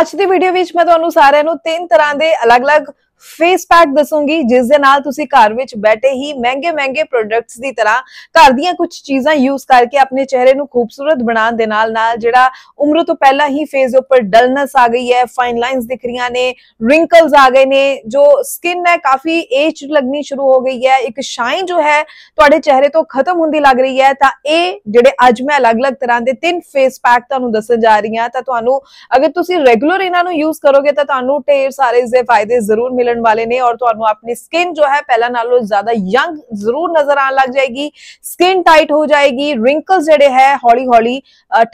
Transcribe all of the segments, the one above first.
ਅੱਜ ਦੀ ਵੀਡੀਓ ਵਿੱਚ ਮੈਂ ਤੁਹਾਨੂੰ ਸਾਰਿਆਂ ਨੂੰ ਤਿੰਨ ਤਰ੍ਹਾਂ ਦੇ ਅਲੱਗ-ਅਲੱਗ ਫੇਸ ਪੈਕ ਦੱਸੂਗੀ ਜਿਸ ਦੇ ਨਾਲ ਤੁਸੀਂ ਘਰ ਵਿੱਚ ਬੈਠੇ ਹੀ ਮਹਿੰਗੇ ਮਹਿੰਗੇ ਪ੍ਰੋਡਕਟਸ ਦੀ ਤਰ੍ਹਾਂ ਘਰ ਦੀਆਂ ਕੁਝ ਚੀਜ਼ਾਂ ਯੂਜ਼ ਕਰਕੇ ਆਪਣੇ ਚਿਹਰੇ ਨੂੰ ਖੂਬਸੂਰਤ ਬਣਾਉਣ ਦੇ ਨਾਲ ਨਾਲ ਜਿਹੜਾ ਉਮਰ ਤੋਂ ਪਹਿਲਾਂ ਹੀ ਫੇਸ ਉੱਪਰ ਡਲਨੈਸ ਆ ਗਈ ਹੈ ਫਾਈਨ ਲਾਈਨਸ ਦਿਖ ਰਹੀਆਂ ਨੇ ਰਿੰਕਲਸ ਆ ਗਏ ਨੇ ਜੋ ਸਕਿਨ ਹੈ ਕਾਫੀ ਏਜ ਲੱਗਣੀ ਸ਼ੁਰੂ ਹੋ ਗਈ ਹੈ ਇੱਕ ਸ਼ਾਈਨ ਜੋ ਹੈ ਤੁਹਾਡੇ ਚਿਹਰੇ ਤੋਂ ਖਤਮ ਹੁੰਦੀ ਲੱਗ ਰਹੀ ਹੈ ਤਾਂ ਇਹ ਜਿਹੜੇ ਅੱਜ ਮੈਂ ਅਲੱਗ-ਅਲੱਗ ਤਰ੍ਹਾਂ ਦੇ ਤਿੰਨ ਫੇਸ ਪੈਕ ਤੁਹਾਨੂੰ ਦੱਸਣ ਜਾ ਰਹੀ ਹਾਂ ਤਾਂ ਤੁਹਾਨੂੰ ਅਗਰ ਤੁਸੀਂ ਰੈਗੂਲਰ ਇਹਨਾਂ ਨੂੰ ਯੂਜ਼ ਕਰੋਗੇ ਤਾਂ ਤੁਹਾਨੂੰ ਢੇਰ ਸਾਰੇ ਇਸ ਦੇ ਫਾਇਦੇ ਜ਼ਰੂਰ ਮਿਲਣਗੇ आइलैंड वाले ने और तो अपनी स्किन जो है पहला नालो ज्यादा यंग जरूर नजर आने लग जाएगी स्किन टाइट हो जाएगी रिंकल जड़े है हौली हौली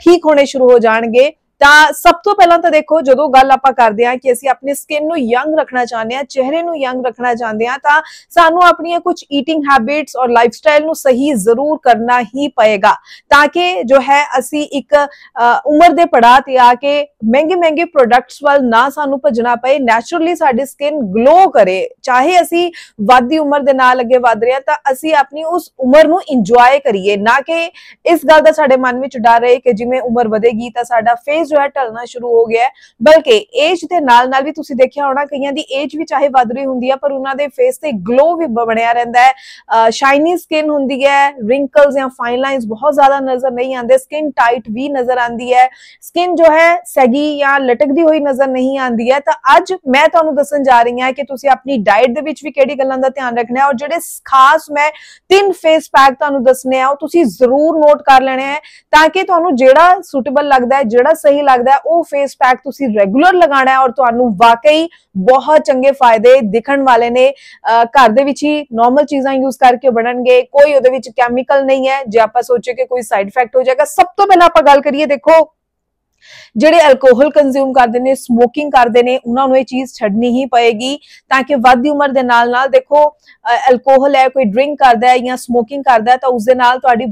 ठीक होने शुरू हो जाएंगे सब तो पहला तो देखो जो गल आप करते हैं कि अं अपनी स्किन यंग रखना चाहते हैं चेहरे को यंग रखना चाहते हैं तो सू अपन कुछ ईटिंग हैबिट्स और लाइफ स्टाइल न सही जरूर करना ही पेगा ताकि जो है असी एक उम्र के पड़ा आ आके महंगे महंगे प्रोडक्ट्स वाल ना सू भजना पे नैचुरली साकिन ग्लो करे चाहे असी वादी उम्र के नाल अगे वह तो असी अपनी उस उम्र इंजॉय करिए ना कि इस गल का साढ़े मन में डर है कि जिम्मे उम्र बधेगी तो सा फेस ਜੋ ਹੈ ਢਲਣਾ ਸ਼ੁਰੂ ਹੋ ਗਿਆ ਹੈ ਬਲਕਿ ਏਜ ਦੇ ਨਾਲ ਨਾਲ ਵੀ ਤੁਸੀਂ ਦੇਖਿਆ ਹੋਣਾ ਕਈਆਂ ਦੀ ਏਜ ਵੀ ਚਾਹੇ ਵੱਧ ਰਹੀ ਹੁੰਦੀ ਆ ਪਰ ਉਹਨਾਂ ਦੇ ਫੇਸ ਤੇ ਗਲੋ ਵੀ ਬਣਿਆ ਰਹਿੰਦਾ ਹੈ ਸ਼ਾਈਨੀ ਸਕਿਨ ਹੁੰਦੀ ਹੈ ਰਿੰਕਲਸ ਜਾਂ ਫਾਈਨ ਲਾਈਨਸ ਬਹੁਤ ਜ਼ਿਆਦਾ ਨਜ਼ਰ ਨਹੀਂ ਆਉਂਦੇ ਸਕਿਨ ਟਾਈਟ ਵੀ ਨਜ਼ਰ ਆਉਂਦੀ ਹੈ ਸਕਿਨ ਜੋ ਹੈ ਸੈਗੀ ਜਾਂ ਲਟਕਦੀ ਹੋਈ ਨਜ਼ਰ ਨਹੀਂ ਆਉਂਦੀ ਹੈ ਤਾਂ ਅੱਜ ਮੈਂ ਤੁਹਾਨੂੰ ਦੱਸਣ ਜਾ ਰਹੀ ਹਾਂ ਕਿ ਤੁਸੀਂ ਆਪਣੀ ਡਾਈਟ ਦੇ ਵਿੱਚ ਵੀ ਕਿਹੜੀ ਗੱਲਾਂ ਦਾ ਧਿਆਨ ਰੱਖਣਾ ਹੈ ਔਰ ਜਿਹੜੇ ਖਾਸ ਮੈਂ ਤਿੰਨ ਫੇਸ ਪੈਕ ਤੁਹਾਨੂੰ ਦੱਸਨੇ ਆ ਉਹ ਤੁਸੀਂ ਜ਼ਰੂਰ ਨੋਟ ਕਰ ਲੈਣੇ ਆ ਤਾਂ ਕਿ ਤੁਹਾਨੂੰ ਜਿਹੜਾ ਸੂਟੇਬਲ ਲੱਗਦਾ ਹੈ ਜਿਹੜਾ ਸਹੀ ਨਹੀਂ ਲੱਗਦਾ ਉਹ ਫੇਸ ਪੈਕ ਤੁਸੀਂ ਰੈਗੂਲਰ ਲਗਾਣਾ ਹੈ ਔਰ ਤੁਹਾਨੂੰ ਵਾਕਈ ਬਹੁਤ ਚੰਗੇ ਫਾਇਦੇ ਦਿਖਣ ਵਾਲੇ ਨੇ ਘਰ ਦੇ ਵਿੱਚ ਹੀ ਨਾਰਮਲ ਚੀਜ਼ਾਂ ਯੂਜ਼ ਕਰਕੇ ਬਣਨਗੇ ਕੋਈ ਉਹਦੇ ਵਿੱਚ ਕੈਮੀਕਲ ਨਹੀਂ ਹੈ ਜੇ ਆਪਾਂ ਸੋਚੇ ਕਿ ਕੋਈ ਸਾਈਡ ਇਫੈਕਟ ਹੋ ਜਾਏਗਾ ਸਭ ਤੋਂ ਪਹਿਲਾਂ ਆਪਾਂ ਗੱਲ ਕਰੀਏ ਦੇਖੋ जेडे अलकोहल कंज्यूम करते हैं समोकिंग करते हैं उन्होंने चीज़ छड़नी ही पेगी ताकि वादी उम्र के नाल, नाल देखो अलकोहल है कोई ड्रिंक करता है या समोकिंग करता है तो उस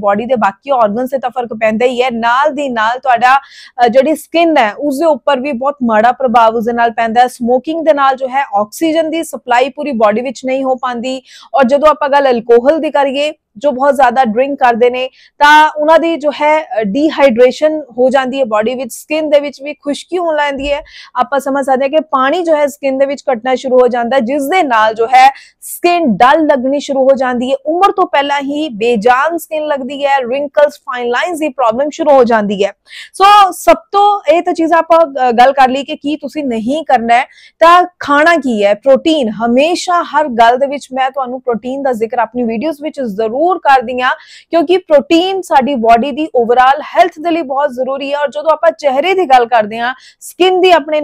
बॉडी के बाकी ऑर्गन से तो फर्क पैदा ही है नाल नाल तो जी स्किन है उसके उपर भी बहुत माड़ा प्रभाव उस पैदा है समोकिंग जो है ऑक्सीजन की सप्लाई पूरी बॉडी नहीं हो पाती और जो आप गल अलकोहल की करिए जो बहुत ज्यादा ड्रिंक करते हैं तो उन्होंने जो है डीहाइड्रेशन हो जाती है बॉडी स्किन भी खुशकी हो जाती है आप समझ सकते हैं कि पानी जो है स्किन के घटना शुरू हो जाता है जिस दे नाल जो है स्किन डल लगनी शुरू हो जाती है उम्र तो पहला ही बेजान स्किन लगती है रिंकल्स फाइन लाइनस की प्रॉब्लम शुरू हो जाती है सो so, सब तो यह तो चीज आप गल कर ली कि तुसी नहीं करना है तो खाना की है प्रोटीन हमेशा हर गल मैं तो प्रोटीन का जिक्र अपनी वीडियोज जरूर मजबूर कर दिया क्योंकि प्रोटीन साड़ी बॉडी ओवरऑल हेल्थ के लिए बहुत जरूरी है और जो आप चेहरे की गल करते हैं स्किन की अपने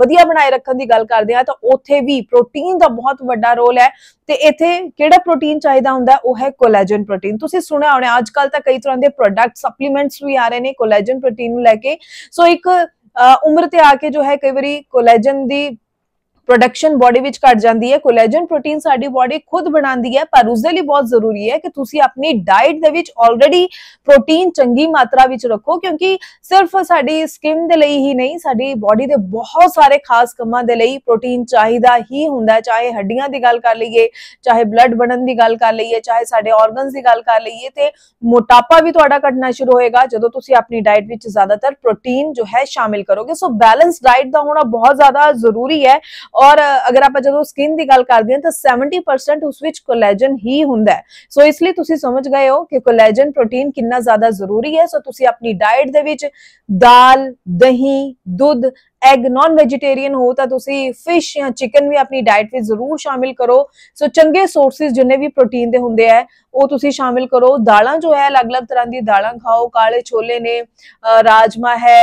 वधिया बनाए रखने की गल करते हैं तो उत्थे भी प्रोटीन का बहुत व्डा रोल है तो इतने के प्रोटीन चाहिए होंगे वह है कोलैजन प्रोटीन तुम्हें सुने होने अजकल तो कई तरह के प्रोडक्ट सप्लीमेंट्स भी आ रहे हैं कोलैजन प्रोटीन लैके सो एक उम्र ते आके जो है कई बार कोलैजन की प्रोडक्शन बॉडी घट जाती है कोलेजन प्रोटीन साड़ी बॉडी खुद बनाती है पर उसके लिए बहुत जरूरी है कि तुसी अपनी डाइट ऑलरेडी प्रोटीन चंगी मात्रा में रखो क्योंकि सिर्फ साड़ी स्किन दे लिए ही नहीं साड़ी बॉडी के बहुत सारे खास कामों दे लिए प्रोटीन चाहिदा ही होंगे चाहे हड्डियां की गल कर लीए चाहे ब्लड बनन की गल कर लीए चाहे साडे ऑर्गन्स दी गल कर लीए तो मोटापा भी थोड़ा घटना शुरू होगा जो तुम अपनी डाइट विच ज्यादातर प्रोटीन जो है शामिल करोगे सो बैलेंस डाइट का होना बहुत ज्यादा जरूरी है और अगर आप जो स्किन की गल करते हैं तो सैवनटी परसेंट उस कोलैजन ही होंगे सो इसलिए समझ गए हो कि कोलैजन प्रोटीन किन्ना ज्यादा जरूरी है सो तुम अपनी डायट के दाल दही दुध एग नॉन वेजीटेरियन हो तो फिश या चिकन भी अपनी डाइट में जरूर शामिल करो सो चंगे सोर्सिस जिन्हें भी प्रोटीन के होंगे है वह शामिल करो दाल जो है अलग अलग तरह की दाल खाओ काले छोले ने राजमा है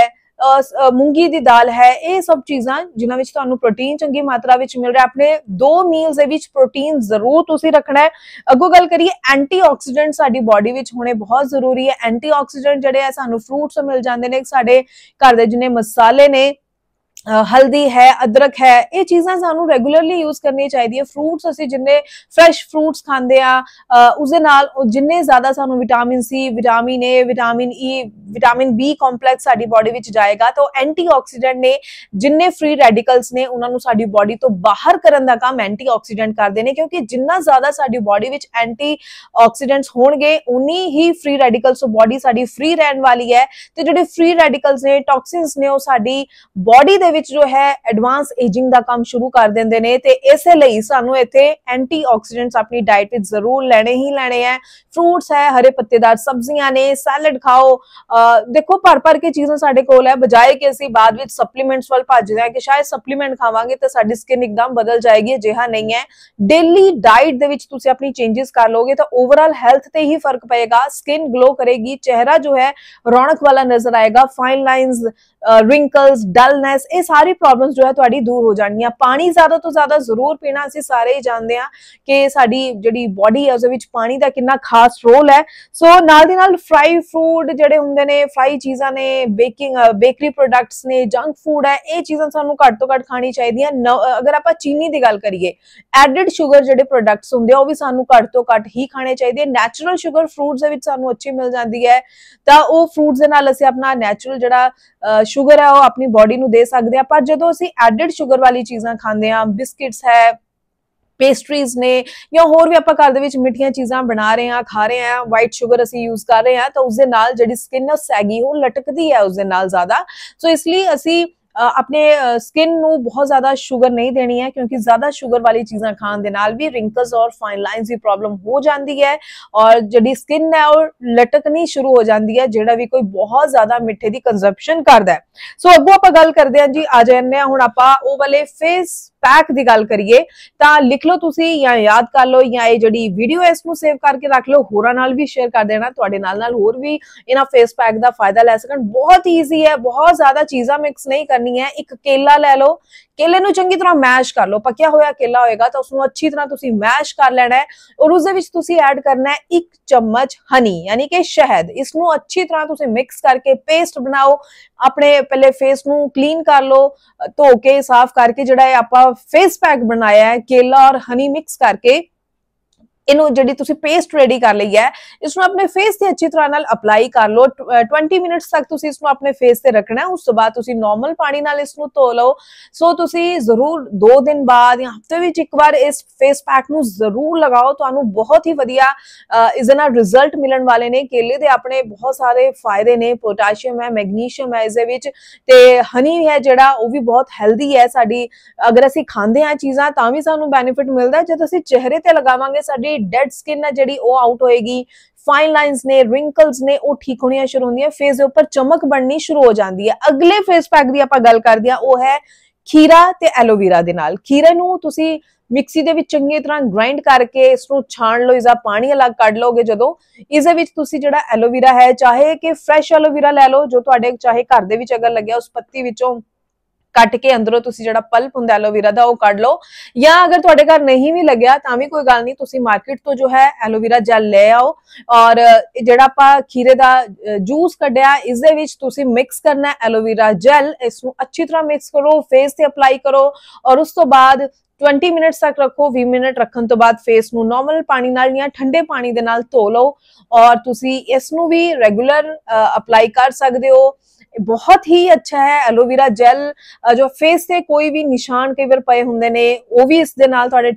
ਮੂੰਗੀ ਦੀ ਦਾਲ ਹੈ ਇਹ ਸਭ ਚੀਜ਼ਾਂ ਜਿਨ੍ਹਾਂ ਵਿੱਚ ਤੁਹਾਨੂੰ ਪ੍ਰੋਟੀਨ ਚੰਗੀ ਮਾਤਰਾ ਵਿੱਚ ਮਿਲ ਰਿਹਾ ਆਪਣੇ ਦੋ ਮੀਲਸ ਦੇ ਵਿੱਚ ਪ੍ਰੋਟੀਨ ਜ਼ਰੂਰ ਤੁਸੀਂ ਰੱਖਣਾ ਹੈ ਅੱਗੋ ਗੱਲ ਕਰੀਏ ਐਂਟੀਆਕਸੀਡੈਂਟ ਸਾਡੀ ਬਾਡੀ ਵਿੱਚ ਹੋਣੇ ਬਹੁਤ ਜ਼ਰੂਰੀ ਹੈ ਐਂਟੀਆਕਸੀਡੈਂਟ ਜਿਹੜੇ ਆ ਸਾਨੂੰ ਫਰੂਟਸ ਮਿਲ ਜਾਂਦੇ ਨੇ ਸਾਡੇ ਘਰ ਦੇ ਜਿਹਨੇ ਮਸਾਲੇ ਨੇ हल्दी है अदरक है ये चीजा सू रेगूलरली यूज करनी चाहिए फ्रूट्स असं जिन्हें फ्रैश फ्रूट्स खाते हैं उस जिन्हें ज्यादा सू vitamin C vitamin A vitamin E vitamin B complex body में जाएगा तो एंटीऑक्सीडेंट ने जिन्हें फ्री रेडिकल्स ने उन्होंने साड़ी बॉडी तो बाहर करने का काम एंटीऑक्सीडेंट करते हैं क्योंकि जिन्ना ज्यादा साडी बॉडी में एंटी ऑक्सीडेंट्स उन्नी ही फ्री रेडिकल्स बॉडी साड़ी फ्री रहने वाली है तो जोड़े फ्री रेडिकल्स ने टॉक्सिनस ने बॉडी जो है एडवांस एजिंग का काम शुरू कर देंगे ने इस सू इत एंटी ऑक्सीडेंट्स अपनी डायट में जरूर लेने ही लेने हैं फ्रूट्स है हरे पत्तेदार सब्जियां ने सैलड खाओ आ, देखो भर भर के चीजें साढ़े को बजाय कि असं बाद सप्लीमेंट्स वाल भजते हैं कि शायद सप्लीमेंट खावे तो साड़ी स्किन एकदम बदल जाएगी अजिहा नहीं है डेली डायट के अपनी चेंजिस कर लोगे तो ओवरऑल हैल्थ से ही फर्क पेगा स्किन ग्लो करेगी चेहरा जो है रौनक वाला नजर आएगा फाइन लाइनज ਰਿੰਕਲਸ ਡਲਨੈਸ ਇਹ ਸਾਰੀ ਪ੍ਰੋਬਲਮਸ ਜੋ ਹੈ ਤੁਹਾਡੀ ਦੂਰ ਹੋ ਜਾਣਗੀਆਂ ਪਾਣੀ ਜ਼ਿਆਦਾ ਤੋਂ ਜ਼ਿਆਦਾ ਜ਼ਰੂਰ ਪੀਣਾ ਅਸੀਂ ਸਾਰੇ ਹੀ ਜਾਣਦੇ ਆ ਕਿ ਸਾਡੀ ਜਿਹੜੀ ਬਾਡੀ ਹੈ ਉਸ ਵਿੱਚ ਪਾਣੀ ਦਾ ਕਿੰਨਾ ਖਾਸ ਰੋਲ ਹੈ ਸੋ ਨਾਲ ਦੀ ਨਾਲ ਫਰਾਈ ਫੂਡ ਜਿਹੜੇ ਹੁੰਦੇ ਨੇ ਫਰਾਈ ਚੀਜ਼ਾਂ ਨੇ ਬੇਕਿੰਗ ਬੇਕਰੀ ਪ੍ਰੋਡਕਟਸ ਨੇ ਜੰਕ ਫੂਡ ਹੈ ਇਹ ਚੀਜ਼ਾਂ ਸਾਨੂੰ ਘੱਟ ਤੋਂ ਘੱਟ ਖਾਣੀ ਚਾਹੀਦੀਆਂ ਅਗਰ ਆਪਾਂ ਚੀਨੀ ਦੀ ਗੱਲ ਕਰੀਏ ਐਡਡ ਸ਼ੂਗਰ ਜਿਹੜੇ ਪ੍ਰੋਡਕਟਸ ਹੁੰਦੇ ਆ ਉਹ ਵੀ ਸਾਨੂੰ ਘੱਟ ਤੋਂ ਘੱਟ ਹੀ ਖਾਣੇ ਚਾਹੀਦੇ ਨੈਚੁਰਲ ਸ਼ੂਗਰ ਫਰੂਟਸ ਦੇ ਵਿੱਚ ਸਾਨੂੰ ਅੱਛੀ ਮਿਲ ਜਾਂਦੀ ਹੈ ਤਾਂ ਉਹ ਫਰੂਟਸ ਦੇ ਨਾਲ ਅਸੀਂ ਆਪਣਾ ਨੈਚੁਰਲ ਜਿਹੜਾ ਸ਼ੂਗਰ ਹੈ ਉਹ ਆਪਣੀ ਬਾਡੀ ਨੂੰ ਦੇ ਸਕਦੇ ਆ ਪਰ ਜਦੋਂ ਅਸੀਂ ਐਡਡ ਸ਼ੂਗਰ ਵਾਲੀ ਚੀਜ਼ਾਂ ਖਾਂਦੇ ਆ ਬਿਸਕਿਟਸ ਹੈ ਪੇਸਟਰੀਜ਼ ਨੇ ਜਾਂ ਹੋਰ ਵੀ ਆਪਾਂ ਘਰ ਦੇ ਵਿੱਚ ਮਿੱਠੀਆਂ ਚੀਜ਼ਾਂ ਬਣਾ ਰਹੇ ਆ ਖਾ ਰਹੇ ਆ ਵਾਈਟ ਸ਼ੂਗਰ ਅਸੀਂ ਯੂਜ਼ ਕਰ ਰਹੇ ਆ ਤਾਂ ਉਸ ਦੇ ਨਾਲ ਜਿਹੜੀ ਸਕਿਨ ਹੈ ਸੈਗੀ ਉਹ ਲਟਕਦੀ ਹੈ ਉਸ ਦੇ ਨਾਲ ਜ਼ਿਆਦਾ ਸੋ ਇਸ ਲਈ ਅਸੀਂ अपने स्किन बहुत ज्यादा शुगर नहीं देनी है क्योंकि ज्यादा शुगर वाली चीज़ा खाने भी रिंकल्स और फाइन लाइन की प्रॉब्लम हो जाती है और जी स्किन है और लटकनी शुरू हो जाती है जेड़ा भी कोई बहुत ज्यादा मिठे की कंजप्शन करता है सो अगो आप गल करते हैं जी आ जाने हम आप वाले फेस पैक की गल करिए लिख लो तुम या याद कर लो या जी वीडियो है इसको सेव करके रख लो होर भी शेयर कर देना थोड़े तो नाल होर भी इन्होंने फेस पैक का फायदा लै सकन बहुत ईजी है बहुत ज्यादा चीजा मिक्स नहीं करनी है एक केला लै लो केले को चंकी तरह मैश कर लो पकया हुआ केला होगा तो उसको अच्छी तरह मैश कर लेना है और उस एड करना है एक चम्मच हनी यानी कि शहद इसको अच्छी तरह मिक्स करके पेस्ट बनाओ अपने पहले फेस न क्लीन कर लो धो तो के साफ करके जरा फेस पैक बनाया है केला और हनी मिक्स करके ਇਹਨੂੰ ਜਿਹੜੀ ਤੁਸੀਂ ਪੇਸਟ ਰੈਡੀ ਕਰ ਲਈ ਹੈ ਇਸ ਨੂੰ ਆਪਣੇ ਫੇਸ ਤੇ ਅੱਛੀ ਤਰ੍ਹਾਂ ਨਾਲ ਅਪਲਾਈ ਕਰ ਲਓ 20 ਮਿੰਟਸ ਤੱਕ ਤੁਸੀਂ ਇਸ ਨੂੰ ਆਪਣੇ ਫੇਸ ਤੇ ਰੱਖਣਾ ਉਸ ਤੋਂ ਬਾਅਦ ਤੁਸੀਂ ਨਾਰਮਲ ਪਾਣੀ ਨਾਲ ਇਸ ਨੂੰ ਧੋ ਲਓ ਸੋ ਤੁਸੀਂ ਜ਼ਰੂਰ 2 ਦਿਨ ਬਾਅਦ ਜਾਂ ਹਫਤੇ ਵਿੱਚ ਇੱਕ ਵਾਰ ਇਸ ਫੇਸ ਪੈਕ ਨੂੰ ਜ਼ਰੂਰ ਲਗਾਓ ਤੁਹਾਨੂੰ ਬਹੁਤ ਹੀ ਵਧੀਆ ਇਸ ਨਾਲ ਰਿਜ਼ਲਟ ਮਿਲਣ ਵਾਲੇ ਨੇ ਕੇਲੇ ਦੇ ਆਪਣੇ ਬਹੁਤ ਸਾਰੇ ਫਾਇਦੇ ਨੇ ਪੋਟਾਸ਼ੀਅਮ ਹੈ ਮੈਗਨੀਸ਼ੀਅਮ ਹੈ ਇਸ ਦੇ ਵਿੱਚ ਤੇ ਹਨੀ ਹੈ ਜਿਹੜਾ ਉਹ ਵੀ ਬਹੁਤ ਹੈਲਦੀ ਹੈ ਸਾਡੀ ਅਗਰ ਅਸੀਂ ਖਾਂਦੇ ਆ ਚੀਜ਼ਾਂ ਤਾਂ ਵੀ ਸਾਨੂੰ ਬੈਨੀਫਿਟ ਮਿਲਦਾ ਜਦ ਅਸੀਂ ਚਿਹਰੇ ਤੇ ਲਗਾਵਾਂਗੇ ਸਾਡੀ ਜਿਹੜੀ ਡੈਡ ਸਕਿਨ ਹੈ ਜਿਹੜੀ ਉਹ ਆਊਟ ਹੋਏਗੀ ਫਾਈਨ ਲਾਈਨਸ ਨੇ ਰਿੰਕਲਸ ਨੇ ਉਹ ਠੀਕ ਹੋਣੀਆਂ ਸ਼ੁਰੂ ਹੁੰਦੀਆਂ ਫੇਸ ਦੇ ਉੱਪਰ ਚਮਕ ਬਣਨੀ ਸ਼ੁਰੂ ਹੋ ਜਾਂਦੀ ਹੈ ਅਗਲੇ ਫੇਸ ਪੈਕ ਦੀ ਆਪਾਂ ਗੱਲ ਕਰਦੇ ਆ ਉਹ ਹੈ ਖੀਰਾ ਤੇ ਐਲੋਵੇਰਾ ਦੇ ਨਾਲ ਖੀਰੇ ਨੂੰ ਤੁਸੀਂ ਮਿਕਸੀ ਦੇ ਵਿੱਚ ਚੰਗੀ ਤਰ੍ਹਾਂ ਗ੍ਰਾਈਂਡ ਕਰਕੇ ਇਸ ਨੂੰ ਛਾਣ ਲਓ ਇਸਾ ਪਾਣੀ ਅਲੱਗ ਕੱਢ ਲਓਗੇ ਜਦੋਂ ਇਸ ਦੇ ਵਿੱਚ ਤੁਸੀਂ ਜਿਹੜਾ ਐਲੋਵੇਰਾ ਹੈ ਚਾਹੇ ਕਿ ਫਰੈਸ਼ ਐਲੋਵੇਰਾ ਲੈ ਲਓ ਜੋ ਤੁਹਾਡੇ ਚਾਹੇ ਘਰ ਦੇ ਵਿੱਚ ਅਗਰ ਲੱਗਿਆ ਉਸ ਪੱਤੀ ਵਿੱਚੋਂ ਕੱਟ ਕੇ ਅੰਦਰੋਂ ਤੁਸੀਂ ਜਿਹੜਾ ਪਲਪ ਹੁੰਦਾ ਐਲੋਵੇਰਾ ਦਾ ਉਹ ਕੱਢ ਲਓ ਜਾਂ ਅਗਰ ਤੁਹਾਡੇ ਘਰ ਨਹੀਂ ਵੀ ਲੱਗਿਆ ਤਾਂ ਵੀ ਕੋਈ ਗੱਲ ਨਹੀਂ ਤੁਸੀਂ ਮਾਰਕੀਟ ਤੋਂ ਜੋ ਹੈ ਐਲੋਵੇਰਾ ਜੈਲ ਲੈ ਆਓ ਔਰ ਜਿਹੜਾ ਆਪਾਂ ਖੀਰੇ ਦਾ ਜੂਸ ਕੱਢਿਆ ਇਸ ਦੇ ਵਿੱਚ ਤੁਸੀਂ ਮਿਕਸ ਕਰਨਾ ਐਲੋਵੇਰਾ ਜੈਲ ਇਸ ਨੂੰ ਅੱਛੀ ਤਰ੍ਹਾਂ ਮਿਕਸ ਕਰੋ ਫੇਸ ਤੇ ਅਪਲਾਈ ਕਰੋ ਔਰ ਉਸ ਤੋਂ ਬਾਅਦ 20 ਮਿੰਟਸ ਤੱਕ ਰੱਖੋ 20 ਮਿੰਟ ਰੱਖਣ ਤੋਂ ਬਾਅਦ ਫੇਸ ਨੂੰ ਨਾਰਮਲ ਪਾਣੀ ਨਾਲ ਜਾਂ ਠੰਡੇ ਪਾਣੀ ਦੇ ਨਾਲ ਧੋ ਲਓ ਔਰ ਤੁਸੀਂ ਇਸ ਨੂੰ ਵੀ ਰੈਗੂਲਰ ਅਪਲਾਈ ਕਰ ਸਕਦੇ ਹੋ बहुत ही अच्छा है एलोवेरा जैल जो फेस से कोई भी निशान कई बार पे होंगे ने वह भी इस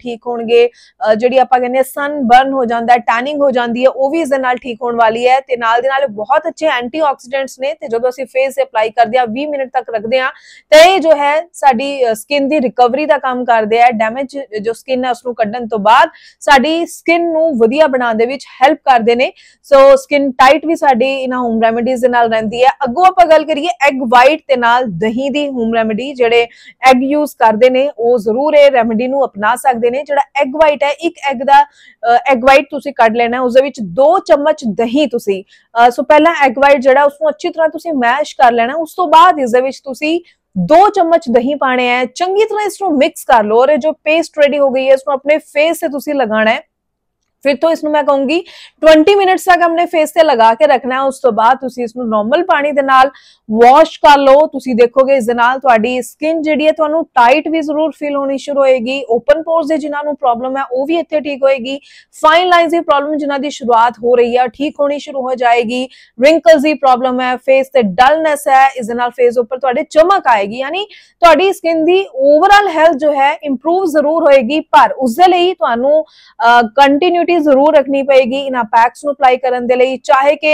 ठीक हो गए जी आप कहने सन बर्न हो जाता है टैनिंग हो जाती है वह भी इस ठीक होने वाली है नाल नाल बहुत अच्छे एंटीऑक्सीडेंट्स ने जो अं फेस से अपलाई करते हैं भी मिनट तक रखते हैं तो यह जो है साड़ी स्किन की रिकवरी का काम करते हैं डैमेज जो स्किन है उसको क्ढन तो बाद स्किन वधिया बनाने हेल्प करते हैं सो स्किन टाइट भी साड़ी इन्होंने होम रेमेडीज रही है अगों आप गल ਕਰੀਏ ਐਗ ਵਾਈਟ ਤੇ ਨਾਲ ਦਹੀਂ ਦੀ ਹੋਮ ਰੈਮਡੀ ਜਿਹੜੇ ਐਗ ਯੂਜ਼ ਕਰਦੇ ਨੇ ਉਹ ਜ਼ਰੂਰ ਇਹ ਰੈਮਡੀ ਨੂੰ ਅਪਣਾ ਸਕਦੇ ਨੇ ਜਿਹੜਾ ਐਗ ਵਾਈਟ ਹੈ ਇੱਕ ਐਗ ਦਾ ਐਗ ਵਾਈਟ ਤੁਸੀਂ ਕੱਢ ਲੈਣਾ ਉਸ ਦੇ ਵਿੱਚ 2 ਚਮਚ ਦਹੀਂ ਤੁਸੀਂ ਸੋ ਪਹਿਲਾਂ ਐਗ ਵਾਈਟ ਜਿਹੜਾ ਉਸ ਨੂੰ ਅੱਛੀ ਤਰ੍ਹਾਂ ਤੁਸੀਂ ਮੈਸ਼ ਕਰ ਲੈਣਾ ਉਸ ਤੋਂ ਬਾਅਦ ਇਸ ਦੇ ਵਿੱਚ ਤੁਸੀਂ ਚਮਚ ਪਾਣੇ चम्मच ਚੰਗੀ ਤਰ੍ਹਾਂ ਇਸ ਨੂੰ ਮਿਕਸ ਕਰ ਲਓ ਔਰ ਇਹ ਜੋ ਪੇਸਟ ਰੈਡੀ ਹੋ ਗਈ ਹੈ ਇਸ ਨੂੰ ਆਪਣੇ ਫੇਸ ਤੇ ਤੁਸੀਂ ਲਗਾਣਾ ਹੈ फिर तो इसमें मैं कहूंगी ट्वेंटी मिनट्स तक अपने फेस से लगा के रखना है उस तो बाद नॉर्मल पानी के वॉश कर लो तुम देखोगे इस स्किन जी टाइट भी जरूर फील होनी शुरू होगी ओपन पोर्स जिन्होंने प्रॉब्लम है वह भी इतने ठीक होगी फाइन लाइन की प्रॉब्लम जिन्हों की शुरुआत हो रही है ठीक होनी शुरू हो जाएगी रिंकल की प्रॉब्लम है फेस से डलनैस है इस फेस उपर ते चमक आएगी यानी थोड़ी स्किन की ओवरऑल हैल्थ जो है इंप्रूव जरूर होएगी पर उस कंटिन्यूटी ਨਿਗਰਾਨੀ ਜ਼ਰੂਰ ਰੱਖਣੀ ਪਏਗੀ ਇਹਨਾਂ ਪੈਕਸ ਨੂੰ ਅਪਲਾਈ ਕਰਨ ਦੇ ਲਈ ਚਾਹੇ ਕਿ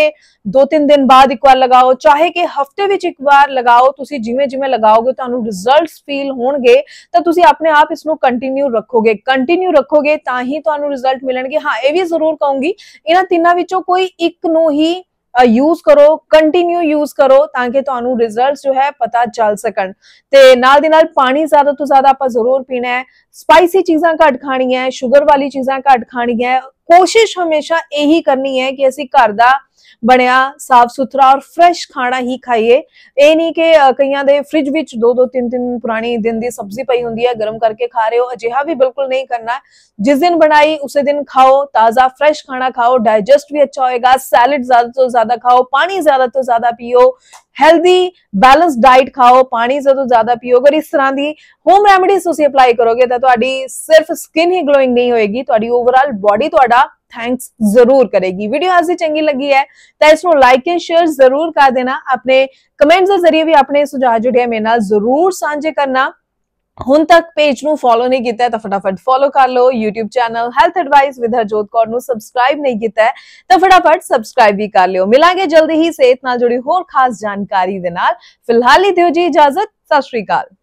2-3 ਦਿਨ ਬਾਅਦ ਇੱਕ ਵਾਰ ਲਗਾਓ ਚਾਹੇ ਕਿ ਹਫਤੇ ਵਿੱਚ ਇੱਕ ਵਾਰ ਲਗਾਓ ਤੁਸੀਂ ਜਿਵੇਂ ਜਿਵੇਂ ਲਗਾਓਗੇ ਤੁਹਾਨੂੰ ਰਿਜ਼ਲਟਸ ਫੀਲ ਹੋਣਗੇ ਤਾਂ ਤੁਸੀਂ ਆਪਣੇ ਆਪ ਇਸ ਨੂੰ ਕੰਟੀਨਿਊ ਰੱਖੋਗੇ ਕੰਟੀਨਿਊ ਰੱਖੋਗੇ ਤਾਂ ਹੀ ਤੁਹਾਨੂੰ ਰਿਜ਼ਲਟ ਮਿਲਣਗੇ ਹਾਂ ਇਹ ਵੀ ਜ਼ਰੂਰ ਕਹੂੰਗੀ ਇਹਨਾਂ ਤਿੰਨਾਂ ਵਿੱਚੋਂ ਕੋਈ ਇੱਕ ਨੂੰ ਹੀ यूज करो कंटिन्यू यूज करो ताकि रिजल्ट जो है पता चल सकन ते नाल नाल पानी ज्यादा तो ज्यादा आप जरूर पीना है स्पाइसी चीजा घट खानी है शुगर वाली चीजा घट खानी है कोशिश हमेशा यही करनी है कि असि घर का बनिया साफ सुथरा और फ्रैश खाना ही खाइए ये नहीं कि कई फ्रिज में दो दो तीन तीन पुरानी दिन की सब्जी पई होंगी है गर्म करके खा रहे हो अजिहा भी बिल्कुल नहीं करना जिस दिन बनाई उस दिन खाओ ताज़ा फ्रैश खाना खाओ डायजेस्ट भी अच्छा होगा सैलड ज्यादा तो ज्यादा खाओ पानी ज्यादा तो ज्यादा पीओ हेल्दी बैलेंस डाइट खाओ पानी जो तो ज्यादा पियो अगर इस तरह की होम रेमडीज तुम अपलाई करोगे तो सिर्फ स्किन ही ग्लोइंग नहीं होएगी थोड़ी ओवरऑल बॉडी थोड़ा थैंक्स जरूर करेगी वीडियो आज चंगी लगी है तो इसको लाइक एंड शेयर जरूर कर देना अपने कमेंट्स के जरिए भी अपने सुझाव जुड़े मेरे जरूर सांझे करना हूं तक पेज नॉलो नहीं किया तो फटाफट फॉलो कर लो YouTube channel health advice with Harjot Kaur subscribe नहीं किया तो फटाफट सबसक्राइब भी कर लो मिलेंगे जल्दी ही सेहत न जुड़ी होर खास जानकारी फिलहाल ही दियो जी इजाजत सत श्रीकाल